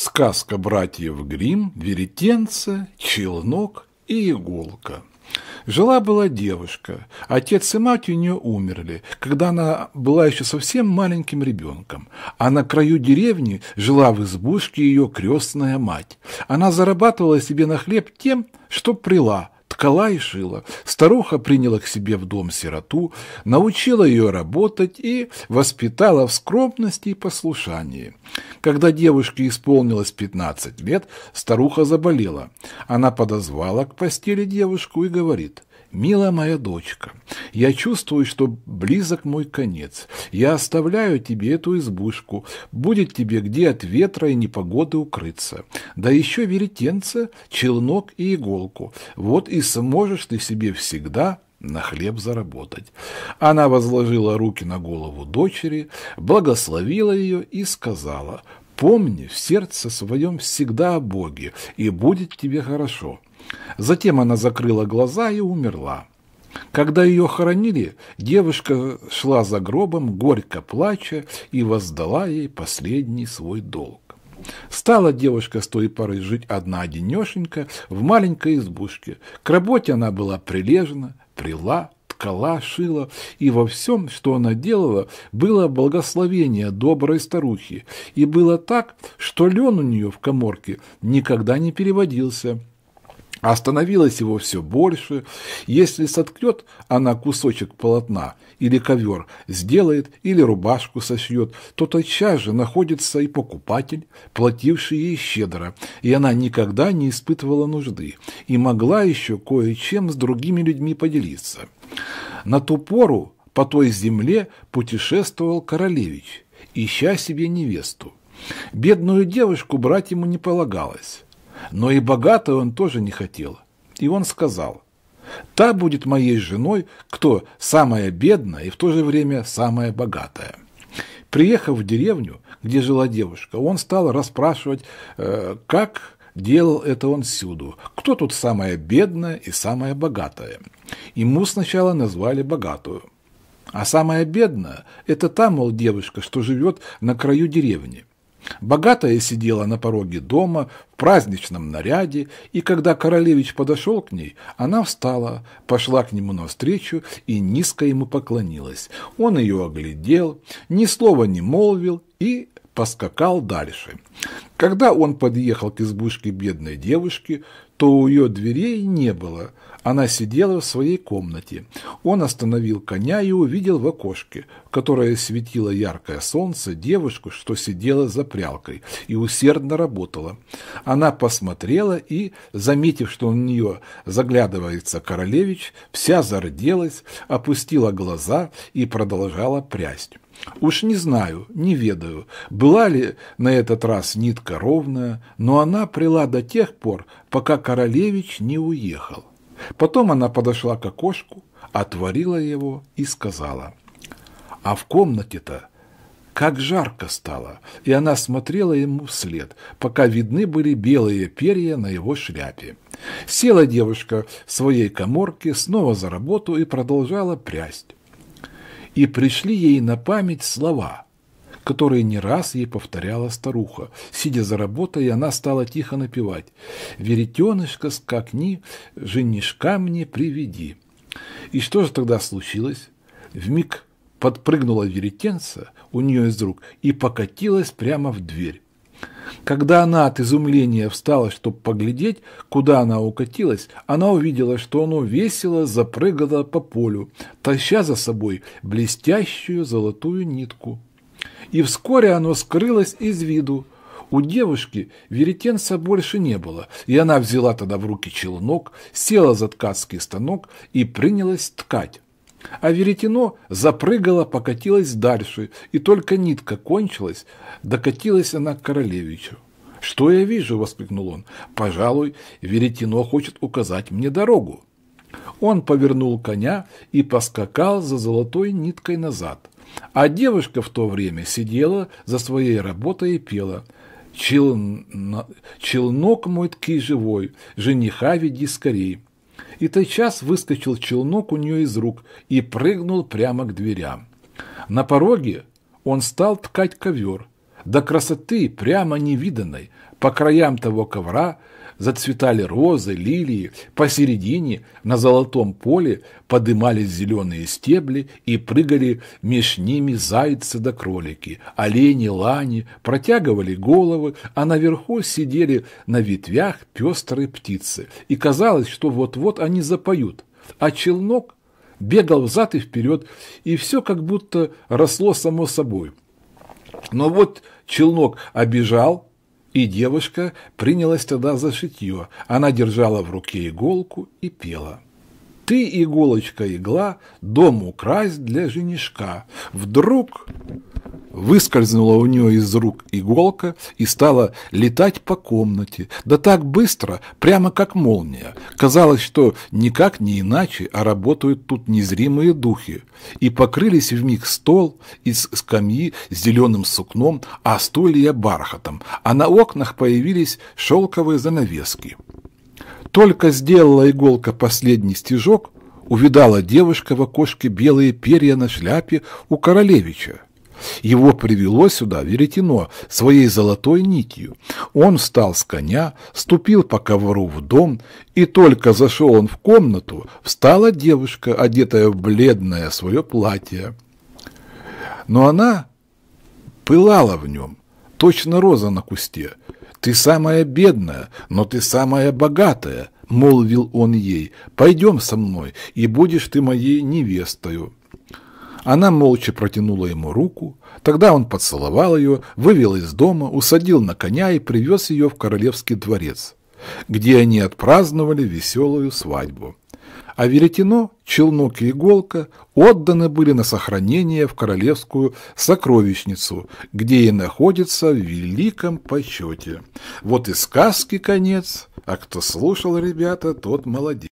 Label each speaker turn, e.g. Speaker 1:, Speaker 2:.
Speaker 1: Сказка братьев Грим, веретенце, челнок и иголка. Жила-была девушка. Отец и мать у нее умерли, когда она была еще совсем маленьким ребенком. А на краю деревни жила в избушке ее крестная мать. Она зарабатывала себе на хлеб тем, что прила – ткала и шила. Старуха приняла к себе в дом сироту, научила ее работать и воспитала в скромности и послушании. Когда девушке исполнилось 15 лет, старуха заболела. Она подозвала к постели девушку и говорит – «Милая моя дочка, я чувствую, что близок мой конец. Я оставляю тебе эту избушку. Будет тебе где от ветра и непогоды укрыться. Да еще веретенце, челнок и иголку. Вот и сможешь ты себе всегда на хлеб заработать. Она возложила руки на голову дочери, благословила ее и сказала, «Помни в сердце своем всегда о Боге, и будет тебе хорошо. Затем она закрыла глаза и умерла. Когда ее хоронили, девушка шла за гробом, горько плача, и воздала ей последний свой долг. Стала девушка с той поры жить одна-одинешенька в маленькой избушке. К работе она была прилежна, прила, ткала, шила, и во всем, что она делала, было благословение доброй старухи. И было так, что лен у нее в коморке никогда не переводился – а становилось его все больше. Если соткнет она кусочек полотна или ковер, сделает или рубашку сошьет, то тотчас же находится и покупатель, плативший ей щедро, и она никогда не испытывала нужды и могла еще кое-чем с другими людьми поделиться. На ту пору по той земле путешествовал королевич, ища себе невесту. Бедную девушку брать ему не полагалось но и богатой он тоже не хотел. И он сказал, «Та будет моей женой, кто самая бедная и в то же время самая богатая». Приехав в деревню, где жила девушка, он стал расспрашивать, э, как Делал это он всюду. Кто тут самая бедная и самая богатая? Ему сначала назвали богатую. А самая бедная – это та, мол, девушка, что живет на краю деревни. Богатая сидела на пороге дома в праздничном наряде, и когда королевич подошел к ней, она встала, пошла к нему навстречу и низко ему поклонилась. Он ее оглядел, ни слова не молвил и поскакал дальше. Когда он подъехал к избушке бедной девушки, то у ее дверей не было. Она сидела в своей комнате. Он остановил коня и увидел в окошке, в которое светило яркое солнце, девушку, что сидела за прялкой и усердно работала. Она посмотрела и, заметив, что у нее заглядывается королевич, вся зарделась, опустила глаза и продолжала прясть. Уж не знаю, не ведаю, была ли на этот раз нитка ровная, но она прила до тех пор, пока королевич не уехал. Потом она подошла к окошку, отворила его и сказала, «А в комнате-то как жарко стало!» И она смотрела ему вслед, пока видны были белые перья на его шляпе. Села девушка в своей коморке снова за работу и продолжала прясть и пришли ей на память слова, которые не раз ей повторяла старуха. Сидя за работой, она стала тихо напевать «Веретенышко скакни, женишка мне приведи». И что же тогда случилось? Вмиг подпрыгнула веретенца у нее из рук и покатилась прямо в дверь. Когда она от изумления встала, чтобы поглядеть, куда она укатилась, она увидела, что оно весело запрыгало по полю, таща за собой блестящую золотую нитку. И вскоре оно скрылось из виду. У девушки веретенца больше не было, и она взяла тогда в руки челнок, села за ткацкий станок и принялась ткать. А веретено запрыгало, покатилось дальше, и только нитка кончилась, докатилась она к королевичу. «Что я вижу?» – воскликнул он. «Пожалуй, веретено хочет указать мне дорогу». Он повернул коня и поскакал за золотой ниткой назад. А девушка в то время сидела за своей работой и пела «Челн... «Челнок мой ткий живой, жениха веди скорей». И тотчас выскочил челнок у нее из рук и прыгнул прямо к дверям. На пороге он стал ткать ковер, до красоты прямо невиданной. По краям того ковра зацветали розы, лилии, посередине на золотом поле подымались зеленые стебли и прыгали меж ними зайцы да кролики, олени, лани, протягивали головы, а наверху сидели на ветвях пестрые птицы, и казалось, что вот-вот они запоют, а челнок бегал взад и вперед, и все как будто росло само собой. Но вот челнок обижал, и девушка принялась тогда за шитье. Она держала в руке иголку и пела. Ты, иголочка-игла, дом украсть для женишка. Вдруг выскользнула у нее из рук иголка и стала летать по комнате. Да так быстро, прямо как молния. Казалось, что никак не иначе, а работают тут незримые духи. И покрылись в миг стол из скамьи с зеленым сукном, а стулья бархатом, а на окнах появились шелковые занавески. Только сделала иголка последний стежок, увидала девушка в окошке белые перья на шляпе у королевича. Его привело сюда веретено своей золотой нитью. Он встал с коня, ступил по ковру в дом, и только зашел он в комнату, встала девушка, одетая в бледное свое платье. Но она пылала в нем, точно роза на кусте, «Ты самая бедная, но ты самая богатая», — молвил он ей. «Пойдем со мной, и будешь ты моей невестою». Она молча протянула ему руку, тогда он поцеловал ее, вывел из дома, усадил на коня и привез ее в королевский дворец где они отпраздновали веселую свадьбу. А веретено, челнок и иголка отданы были на сохранение в королевскую сокровищницу, где и находится в великом почете. Вот и сказки конец, а кто слушал, ребята, тот молодец.